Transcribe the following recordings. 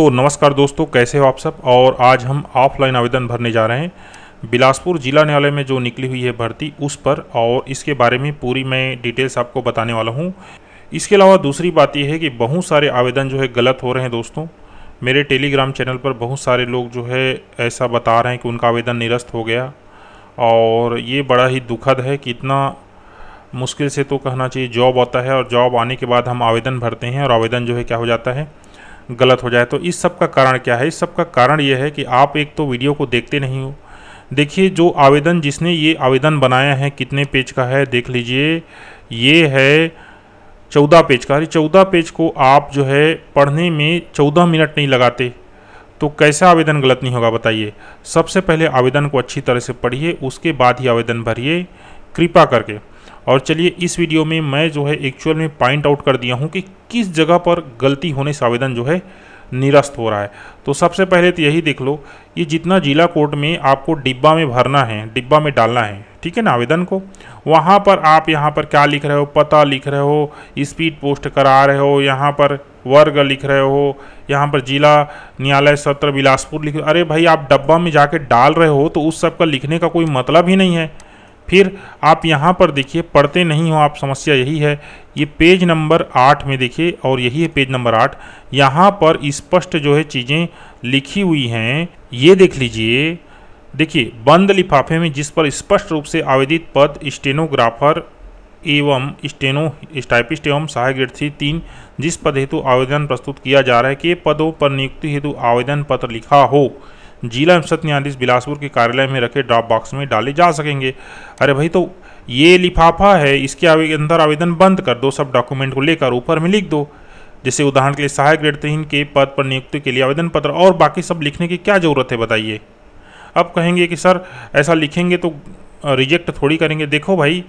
तो नमस्कार दोस्तों कैसे हो आप सब और आज हम ऑफलाइन आवेदन भरने जा रहे हैं बिलासपुर जिला न्यायालय में जो निकली हुई है भर्ती उस पर और इसके बारे में पूरी मैं डिटेल्स आपको बताने वाला हूँ इसके अलावा दूसरी बात यह है कि बहुत सारे आवेदन जो है गलत हो रहे हैं दोस्तों मेरे टेलीग्राम चैनल पर बहुत सारे लोग जो है ऐसा बता रहे हैं कि उनका आवेदन निरस्त हो गया और ये बड़ा ही दुखद है कि इतना मुश्किल से तो कहना चाहिए जॉब आता है और जॉब आने के बाद हम आवेदन भरते हैं और आवेदन जो है क्या हो जाता है गलत हो जाए तो इस सब का कारण क्या है इस सब का कारण यह है कि आप एक तो वीडियो को देखते नहीं हो देखिए जो आवेदन जिसने ये आवेदन बनाया है कितने पेज का है देख लीजिए ये है चौदह पेज का अरे चौदह पेज को आप जो है पढ़ने में चौदह मिनट नहीं लगाते तो कैसा आवेदन गलत नहीं होगा बताइए सबसे पहले आवेदन को अच्छी तरह से पढ़िए उसके बाद ही आवेदन भरिए कृपा करके और चलिए इस वीडियो में मैं जो है एक्चुअल में पॉइंट आउट कर दिया हूँ कि किस जगह पर गलती होने से आवेदन जो है निरस्त हो रहा है तो सबसे पहले तो यही देख लो ये जितना जिला कोर्ट में आपको डिब्बा में भरना है डिब्बा में डालना है ठीक है ना आवेदन को वहाँ पर आप यहाँ पर क्या लिख रहे हो पता लिख रहे हो स्पीड पोस्ट करा रहे हो यहाँ पर वर्ग लिख रहे हो यहाँ पर जिला न्यायालय सत्र बिलासपुर लिख अरे भाई आप डब्बा में जाके डाल रहे हो तो उस सब का लिखने का कोई मतलब ही नहीं है फिर आप यहाँ पर देखिए पढ़ते नहीं हो आप समस्या यही है ये पेज नंबर आठ में देखिए और यही है पेज नंबर आठ यहाँ पर स्पष्ट जो है चीज़ें लिखी हुई हैं ये देख लीजिए देखिए बंद लिफाफे में जिस पर स्पष्ट रूप से आवेदित पद स्टेनोग्राफर एवं स्टेनो स्टाइपिस्ट एवं सहायक ग्रेड थ्री तीन जिस पद हेतु आवेदन प्रस्तुत किया जा रहा है के पदों पर नियुक्ति हेतु आवेदन पत्र लिखा हो जिला एवं सत्र न्यायाधीश बिलासपुर के कार्यालय में रखे ड्रॉप बॉक्स में डाले जा सकेंगे अरे भाई तो ये लिफाफा है इसके अंदर आवेदन बंद कर दो सब डॉक्यूमेंट को लेकर ऊपर में लिख दो जैसे उदाहरण के लिए सहायक ग्रेड तीन के पद पर नियुक्ति के लिए आवेदन पत्र और बाकी सब लिखने की क्या ज़रूरत है बताइए अब कहेंगे कि सर ऐसा लिखेंगे तो रिजेक्ट थोड़ी करेंगे देखो भाई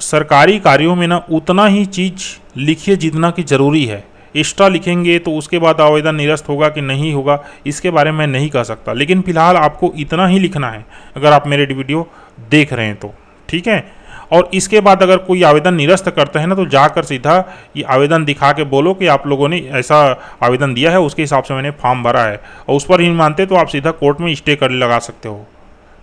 सरकारी कार्यों में ना उतना ही चीज़ लिखिए जितना कि ज़रूरी है एक्स्ट्रा लिखेंगे तो उसके बाद आवेदन निरस्त होगा कि नहीं होगा इसके बारे में नहीं कह सकता लेकिन फिलहाल आपको इतना ही लिखना है अगर आप मेरे वीडियो देख रहे हैं तो ठीक है और इसके बाद अगर कोई आवेदन निरस्त करते हैं ना तो जाकर सीधा ये आवेदन दिखा के बोलो कि आप लोगों ने ऐसा आवेदन दिया है उसके हिसाब से मैंने फॉर्म भरा है और उस पर ही मानते तो आप सीधा कोर्ट में स्टे कर लगा सकते हो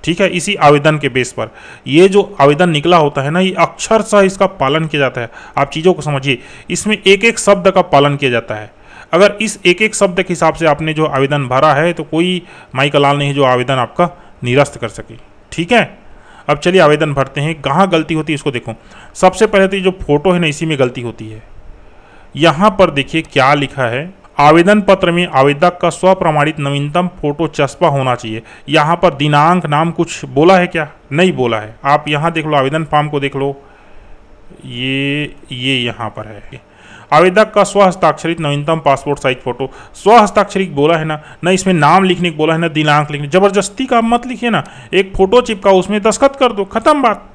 ठीक है इसी आवेदन के बेस पर ये जो आवेदन निकला होता है ना ये अक्षरशः इसका पालन किया जाता है आप चीज़ों को समझिए इसमें एक एक शब्द का पालन किया जाता है अगर इस एक एक शब्द के हिसाब से आपने जो आवेदन भरा है तो कोई माई कलाल नहीं जो आवेदन आपका निरस्त कर सके ठीक है अब चलिए आवेदन भरते हैं कहाँ गलती होती है इसको देखो सबसे पहले तो जो फोटो है ना इसी में गलती होती है यहाँ पर देखिए क्या लिखा है आवेदन पत्र में आवेदक का स्वप्रमाणित नवीनतम फोटो चस्पा होना चाहिए यहाँ पर दिनांक नाम कुछ बोला है क्या नहीं बोला है आप यहाँ देख लो आवेदन फॉर्म को देख लो ये ये यहाँ पर है आवेदक का स्व हस्ताक्षरित नवीनतम पासपोर्ट साइज फोटो स्व हस्ताक्षरित बोला है ना ना इसमें नाम लिखने को बोला है ना दिनांक लिखने जबरदस्ती का मत लिखिए ना एक फोटो चिपका उसमें दस्खत कर दो खत्म बात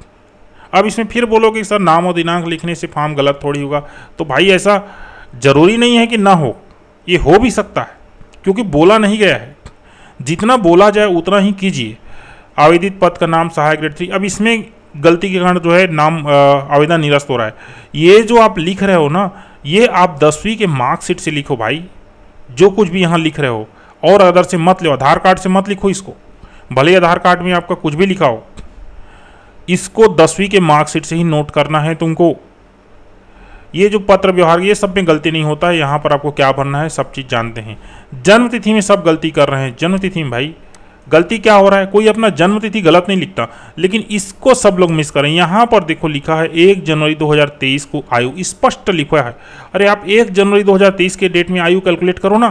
अब इसमें फिर बोलोगे सर नाम और दिनांक लिखने से फॉर्म गलत थोड़ी होगा तो भाई ऐसा ज़रूरी नहीं है कि ना हो ये हो भी सकता है क्योंकि बोला नहीं गया है जितना बोला जाए उतना ही कीजिए आवेदित पद का नाम सहायक ग्रेड अब इसमें गलती के कारण जो है नाम आवेदन निरस्त हो रहा है ये जो आप लिख रहे हो ना ये आप दसवीं के मार्कशीट से लिखो भाई जो कुछ भी यहाँ लिख रहे हो और अदर से मत लो आधार कार्ड से मत लिखो इसको भले आधार कार्ड में आपका कुछ भी लिखा हो इसको दसवीं के मार्कशीट से ही नोट करना है तुमको तो ये जो पत्र व्यवहार ये सब में गलती नहीं होता है यहाँ पर आपको क्या भरना है सब चीज़ जानते हैं जन्मतिथि में सब गलती कर रहे हैं जन्मतिथि में भाई गलती क्या हो रहा है कोई अपना जन्मतिथि गलत नहीं लिखता लेकिन इसको सब लोग मिस करें यहाँ पर देखो लिखा है एक जनवरी 2023 को आयु स्पष्ट लिखा है अरे आप एक जनवरी 2023 के डेट में आयु कैलकुलेट करो ना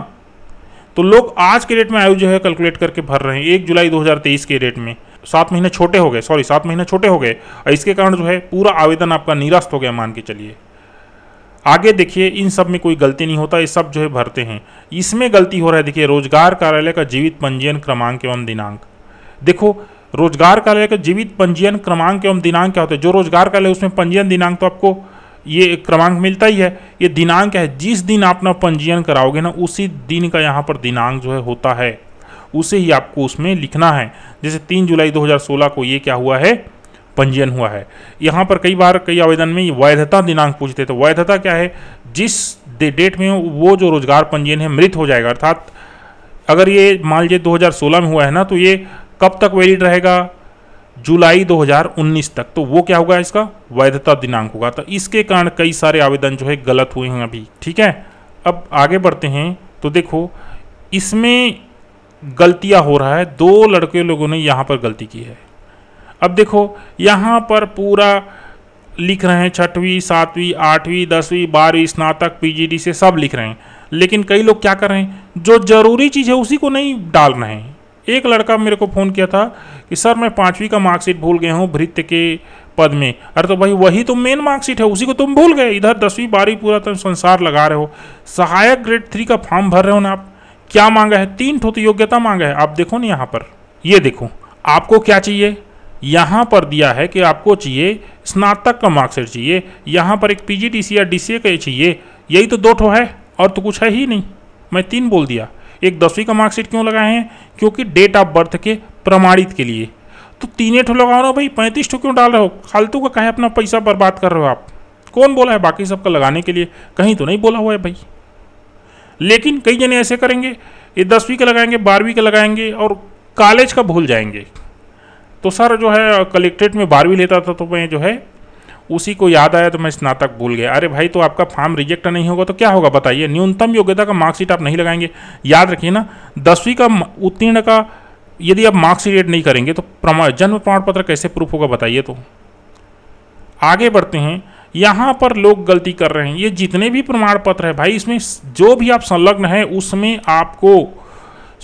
तो लोग आज के डेट में आयु जो है कैलकुलेट करके भर रहे हैं एक जुलाई 2023 के डेट में सात महीने छोटे हो गए सॉरी सात महीने छोटे हो गए और इसके कारण जो है पूरा आवेदन आपका निरस्त हो गया मान के चलिए आगे देखिए इन सब में कोई गलती नहीं होता ये सब जो है भरते हैं इसमें गलती हो रहा है देखिए रोजगार कार्यालय का जीवित पंजीयन क्रमांक एवं दिनांक देखो रोजगार कार्यालय का जीवित पंजीयन क्रमांक एवं दिनांक क्या होता है जो रोजगार कार्यालय उसमें पंजीयन दिनांक तो आपको ये क्रमांक मिलता ही है ये दिनांक है जिस दिन आप ना पंजीयन कराओगे ना उसी दिन का यहाँ पर दिनांक जो है होता है उसे ही आपको उसमें लिखना है जैसे तीन जुलाई दो को ये क्या हुआ है पंजीयन हुआ है यहाँ पर कई बार कई आवेदन में वैधता दिनांक पूछते तो वैधता क्या है जिस डेट में वो जो रोजगार पंजीयन है मृत हो जाएगा अर्थात अगर ये मान लीजिए 2016 में हुआ है ना तो ये कब तक वैलिड रहेगा जुलाई 2019 तक तो वो क्या होगा इसका वैधता दिनांक होगा तो इसके कारण कई सारे आवेदन जो है गलत हुए हैं अभी ठीक है अब आगे बढ़ते हैं तो देखो इसमें गलतियां हो रहा है दो लड़के लोगों ने यहाँ पर गलती की है अब देखो यहाँ पर पूरा लिख रहे हैं छठवीं सातवीं आठवीं दसवीं बारहवीं स्नातक पी से सब लिख रहे हैं लेकिन कई लोग क्या कर रहे हैं जो ज़रूरी चीज़ है उसी को नहीं डाल रहे हैं एक लड़का मेरे को फ़ोन किया था कि सर मैं पाँचवीं का मार्कशीट भूल गया हूँ भृत्य के पद में अरे तो भाई वही तो मेन मार्कशीट है उसी को तुम भूल गए इधर दसवीं बारहवीं पूरा तुम संसार लगा रहे हो सहायक ग्रेड थ्री का फॉर्म भर रहे हो ना आप क्या मांगा है तीन ठो तो योग्यता मांगा है आप देखो ना यहाँ पर ये देखो आपको क्या चाहिए यहाँ पर दिया है कि आपको चाहिए स्नातक का मार्कशीट चाहिए यहाँ पर एक पीजीडीसी या डीसीए का चाहिए यही तो दो ठो है और तो कुछ है ही नहीं मैं तीन बोल दिया एक दसवीं का मार्कशीट क्यों लगाए हैं क्योंकि डेट ऑफ बर्थ के प्रमाणित के लिए तो तीन ठो रहे हो भाई पैंतीस ठो क्यों डाल रहे हो फालतू का कहे अपना पैसा बर्बाद कर रहे हो आप कौन बोला है बाकी सबका लगाने के लिए कहीं तो नहीं बोला हुआ है भाई लेकिन कई जने ऐसे करेंगे ये दसवीं का लगाएंगे बारहवीं का लगाएंगे और कॉलेज का भूल जाएंगे तो सर जो है कलेक्ट्रेट में बारहवीं लेता था तो मैं जो है उसी को याद आया तो मैं स्नातक भूल गया अरे भाई तो आपका फॉर्म रिजेक्ट नहीं होगा तो क्या होगा बताइए न्यूनतम योग्यता का मार्कशीट आप नहीं लगाएंगे याद रखिए ना दसवीं का उत्तीर्ण का यदि आप मार्कशीट नहीं करेंगे तो प्रमाण जन्म प्रमाण पत्र कैसे प्रूफ होगा बताइए तो आगे बढ़ते हैं यहाँ पर लोग गलती कर रहे हैं ये जितने भी प्रमाण पत्र है भाई इसमें जो भी आप संलग्न है उसमें आपको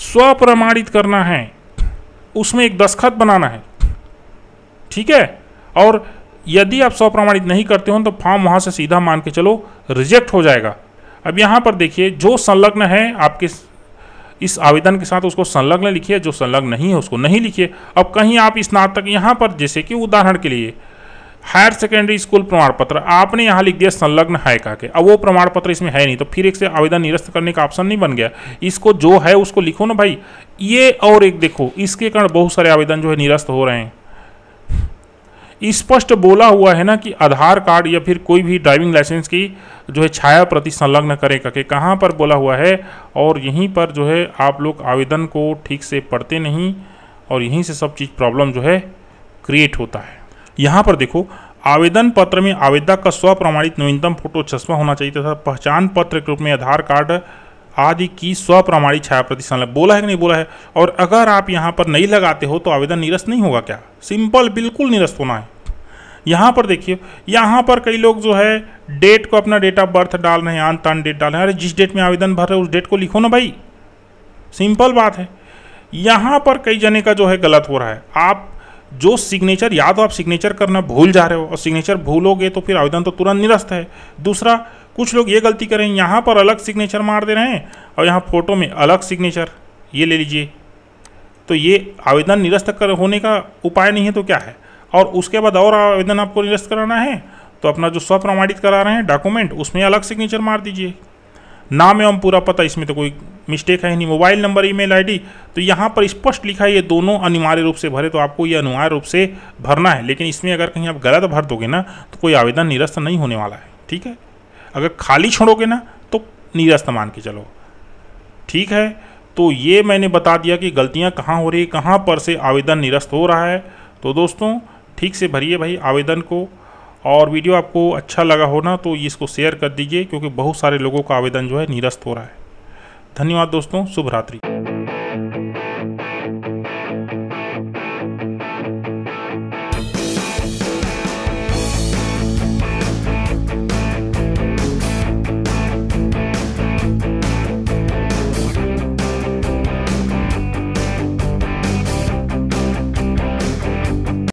स्वप्रमाणित करना है उसमें एक दस्खत बनाना है ठीक है और यदि आप स्वप्रमाणित प्रमाणित नहीं करते हो तो फॉर्म वहाँ से सीधा मान के चलो रिजेक्ट हो जाएगा अब यहाँ पर देखिए जो संलग्न है आपके इस आवेदन के साथ उसको संलग्न लिखिए जो संलग्न नहीं है उसको नहीं लिखिए अब कहीं आप स्नातक यहाँ पर जैसे कि उदाहरण के लिए हायर सेकेंडरी स्कूल प्रमाण पत्र आपने यहाँ लिख दिया संलग्न है का के अब वो प्रमाण पत्र इसमें है नहीं तो फिर एक से आवेदन निरस्त करने का ऑप्शन नहीं बन गया इसको जो है उसको लिखो ना भाई ये और एक देखो इसके कारण बहुत सारे आवेदन जो है निरस्त हो रहे हैं स्पष्ट बोला हुआ है ना कि आधार कार्ड या फिर कोई भी ड्राइविंग लाइसेंस की जो है छाया प्रति संलग्न करें करके कहाँ पर बोला हुआ है और यहीं पर जो है आप लोग आवेदन को ठीक से पढ़ते नहीं और यहीं से सब चीज़ प्रॉब्लम जो है क्रिएट होता है यहाँ पर देखो आवेदन पत्र में आवेदक का स्वप्रमाणित नवीनतम फोटो चश्मा होना चाहिए तथा पहचान पत्र के रूप में आधार कार्ड आदि की स्वप्रमाणी छाया प्रतिष्ठान बोला है कि नहीं बोला है और अगर आप यहाँ पर नहीं लगाते हो तो आवेदन निरस्त नहीं होगा क्या सिंपल बिल्कुल निरस्त होना है यहाँ पर देखिए यहाँ पर कई लोग जो है डेट को अपना डेट ऑफ बर्थ डाल रहे हैं आन तान डेट डाल रहे हैं अरे जिस डेट में आवेदन भर रहे हो उस डेट को लिखो ना भाई सिंपल बात है यहाँ पर कई जने का जो है गलत हो रहा है आप जो सिग्नेचर या तो आप सिग्नेचर करना भूल जा रहे हो और सिग्नेचर भूलोगे तो फिर आवेदन तो तुरंत निरस्त है दूसरा कुछ लोग ये गलती करें यहाँ पर अलग सिग्नेचर मार दे रहे हैं और यहाँ फ़ोटो में अलग सिग्नेचर ये ले लीजिए तो ये आवेदन निरस्त कर होने का उपाय नहीं है तो क्या है और उसके बाद और आवेदन आपको निरस्त कराना है तो अपना जो स्वप्रमाणित करा रहे हैं डॉक्यूमेंट उसमें अलग सिग्नेचर मार दीजिए नाम एवं पूरा पता इसमें तो कोई मिस्टेक है नहीं मोबाइल नंबर ईमेल आईडी तो यहाँ पर स्पष्ट लिखा है ये दोनों अनिवार्य रूप से भरे तो आपको ये अनिवार्य रूप से भरना है लेकिन इसमें अगर कहीं आप गलत भर दोगे ना तो कोई आवेदन निरस्त नहीं होने वाला है ठीक है अगर खाली छोड़ोगे ना तो निरस्त मान के चलो ठीक है तो ये मैंने बता दिया कि गलतियाँ कहाँ हो रही है कहाँ पर से आवेदन निरस्त हो रहा है तो दोस्तों ठीक से भरिए भाई आवेदन को और वीडियो आपको अच्छा लगा हो ना तो इसको शेयर कर दीजिए क्योंकि बहुत सारे लोगों का आवेदन जो है निरस्त हो रहा है धन्यवाद दोस्तों शुभ रात्रि